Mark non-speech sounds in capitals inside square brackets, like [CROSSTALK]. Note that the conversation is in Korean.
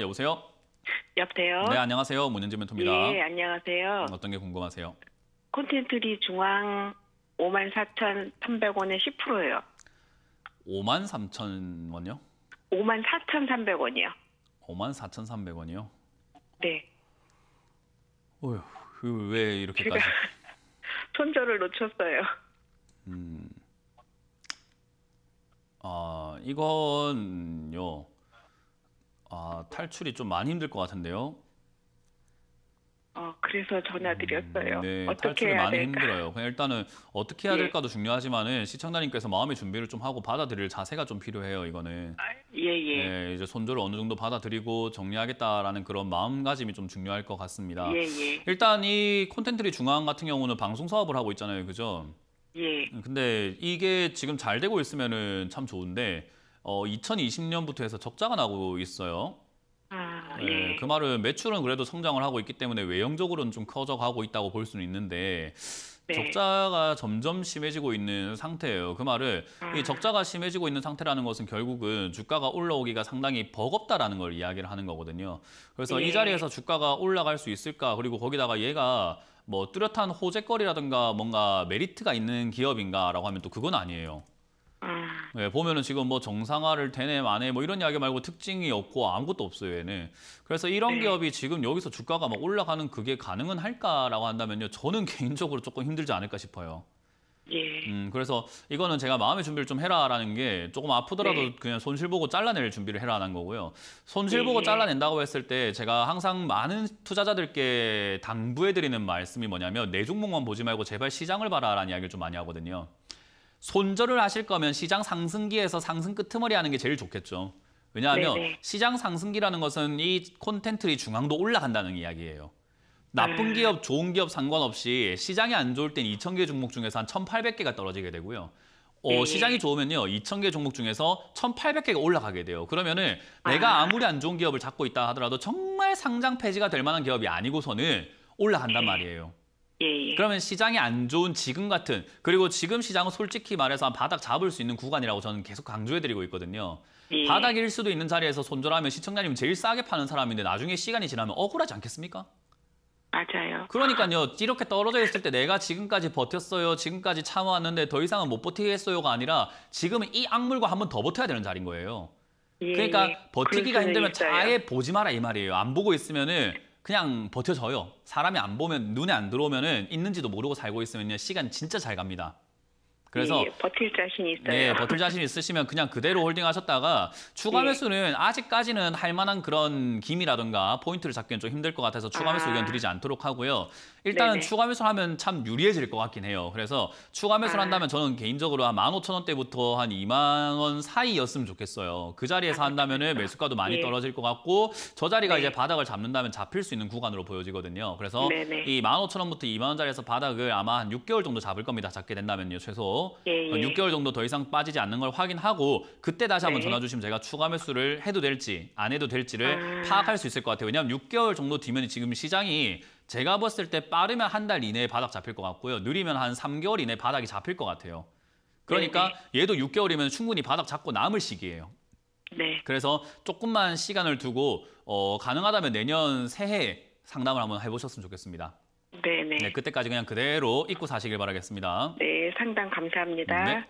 여보세요? 여보세요? 네, 안녕하세요. 문현지 멘토입니다. 예, 안녕하세요. 어떤 게 궁금하세요? 콘텐츠리 중앙 5 4 3 0원에 10%예요. 5만 3천 원요? 5만 4 3 0원이요 5만 4 3 0원이요 네. 어휴, 그 왜 이렇게까지? [LAUGHS] 손절을 놓쳤어요. 음. 아, 이건요. 아, 탈출이 좀 많이 힘들 것 같은데요. 어, 그래서 전화드렸어요. 음, 네, 어떻게 탈출이 해야 많이 될까? 힘들어요. 그냥 일단은 어떻게 해야 예. 될까도 중요하지만은 시청자님께서 마음의 준비를 좀 하고 받아들일 자세가 좀 필요해요. 이거는. 아, 예, 예. 네, 이제 손절을 어느 정도 받아들이고 정리하겠다라는 그런 마음가짐이 좀 중요할 것 같습니다. 예, 예. 일단 이 콘텐츠리 중앙 같은 경우는 방송 사업을 하고 있잖아요. 그죠? 예. 음, 근데 이게 지금 잘 되고 있으면은 참 좋은데 어, 2020년부터 해서 적자가 나고 있어요. 아, 예. 네, 그 말은 매출은 그래도 성장을 하고 있기 때문에 외형적으로는 좀 커져가고 있다고 볼 수는 있는데 네. 적자가 점점 심해지고 있는 상태예요. 그말은 아. 이 적자가 심해지고 있는 상태라는 것은 결국은 주가가 올라오기가 상당히 버겁다라는 걸 이야기를 하는 거거든요. 그래서 네. 이 예. 자리에서 주가가 올라갈 수 있을까? 그리고 거기다가 얘가 뭐 뚜렷한 호재거리라든가 뭔가 메리트가 있는 기업인가라고 하면 또 그건 아니에요. 네, 보면은 지금 뭐 정상화를 되네 마네 뭐 이런 이야기 말고 특징이 없고 아무것도 없어요 얘는. 그래서 이런 네. 기업이 지금 여기서 주가가 막 올라가는 그게 가능은 할까라고 한다면요. 저는 [LAUGHS] 개인적으로 조금 힘들지 않을까 싶어요. 예. 음, 그래서 이거는 제가 마음의 준비를 좀 해라라는 게 조금 아프더라도 네. 그냥 손실 보고 잘라낼 준비를 해라는 거고요. 손실 보고 네. 잘라낸다고 했을 때 제가 항상 많은 투자자들께 당부해드리는 말씀이 뭐냐면 내 종목만 보지 말고 제발 시장을 봐라라는 이야기를 좀 많이 하거든요. 손절을 하실 거면 시장 상승기에서 상승 끄트머리 하는 게 제일 좋겠죠. 왜냐하면 네네. 시장 상승기라는 것은 이 콘텐츠의 중앙도 올라간다는 이야기예요. 나쁜 음. 기업, 좋은 기업 상관없이 시장이 안 좋을 땐 2,000개 종목 중에서 한 1,800개가 떨어지게 되고요. 어, 네. 시장이 좋으면요. 2,000개 종목 중에서 1,800개가 올라가게 돼요. 그러면은 아. 내가 아무리 안 좋은 기업을 잡고 있다 하더라도 정말 상장 폐지가 될 만한 기업이 아니고서는 올라간단 네. 말이에요. 예, 예. 그러면 시장이 안 좋은 지금 같은 그리고 지금 시장은 솔직히 말해서 바닥 잡을 수 있는 구간이라고 저는 계속 강조해드리고 있거든요. 예. 바닥일 수도 있는 자리에서 손절하면 시청자님 제일 싸게 파는 사람인데 나중에 시간이 지나면 억울하지 않겠습니까? 맞아요. 그러니까요. 이렇게 떨어져 있을 때 내가 지금까지 버텼어요. 지금까지 참아왔는데 더 이상은 못 버티겠어요가 아니라 지금은 이악물과한 번 더 버텨야 되는 자리인 거예요. 예, 그러니까 예. 버티기가 힘들면 있어요. 자에 보지 마라 이 말이에요. 안 보고 있으면은 그냥 버텨져요. 사람이 안 보면 눈에 안 들어오면은 있는지도 모르고 살고 있으면 시간 진짜 잘 갑니다. 그래서 예, 버틸 자신이 있어요. 네, 버틸 자신 있으시면 그냥 그대로 홀딩하셨다가 추가 예. 매수는 아직까지는 할 만한 그런 김이라든가 포인트를 잡기는 좀 힘들 것 같아서 추가 매수 아. 의견 드리지 않도록 하고요. 일단은 네네. 추가 매수를 하면 참 유리해질 것 같긴 해요. 그래서 추가 매수를 아. 한다면 저는 개인적으로 한 15,000원대부터 한 2만 원 사이였으면 좋겠어요. 그 자리에서 아, 한다면 매수가도 많이 예. 떨어질 것 같고 저 자리가 네. 이제 바닥을 잡는다면 잡힐 수 있는 구간으로 보여지거든요. 그래서 네네. 이 15,000원부터 2만 원짜리에서 바닥을 아마 한 6개월 정도 잡을 겁니다. 잡게 된다면요, 최소. 예, 예. 6개월 정도 더 이상 빠지지 않는 걸 확인하고 그때 다시 한번 네. 전화 주시면 제가 추가 매수를 해도 될지 안 해도 될지를 아... 파악할 수 있을 것 같아요. 왜냐하면 6개월 정도 뒤면 지금 시장이 제가 봤을 때 빠르면 한 달 이내에 바닥 잡힐 것 같고요. 느리면 한 3개월 이내 에 바닥이 잡힐 것 같아요. 그러니까 네네. 네. 얘도 6개월이면 충분히 바닥 잡고 남을 시기예요. 네. 그래서 조금만 시간을 두고 어, 가능하다면 내년 새해 상담을 한번 해보셨으면 좋겠습니다. 네네. 네. 네, 그때까지 그냥 그대로 입고 사시길 바라겠습니다. 네, 상담 감사합니다. 네.